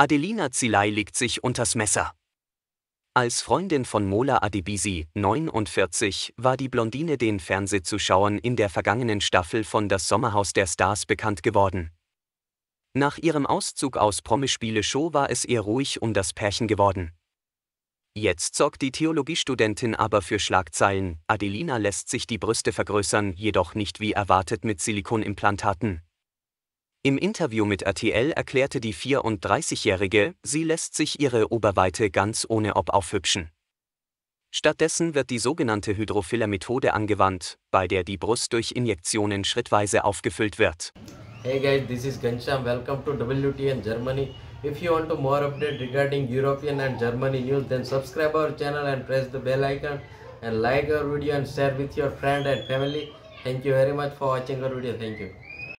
Adelina Zilay legt sich unters Messer. Als Freundin von Mola Adebisi, 49, war die Blondine den Fernsehzuschauern in der vergangenen Staffel von Das Sommerhaus der Stars bekannt geworden. Nach ihrem Auszug aus Promispiele Show war es ihr ruhig um das Pärchen geworden. Jetzt sorgt die Theologiestudentin aber für Schlagzeilen. Adelina lässt sich die Brüste vergrößern, jedoch nicht wie erwartet mit Silikonimplantaten. Im Interview mit RTL erklärte die 34-Jährige, sie lässt sich ihre Oberweite ganz ohne Ob aufhübschen. Stattdessen wird die sogenannte Hydrofiller-Methode angewandt, bei der die Brust durch Injektionen schrittweise aufgefüllt wird. Hey guys, this is Gansham. Welcome to WTN Germany. If you want to more update regarding European and Germany news, then subscribe our channel and press the bell icon and like our video and share with your friend and family. Thank you very much for watching our video. Thank you.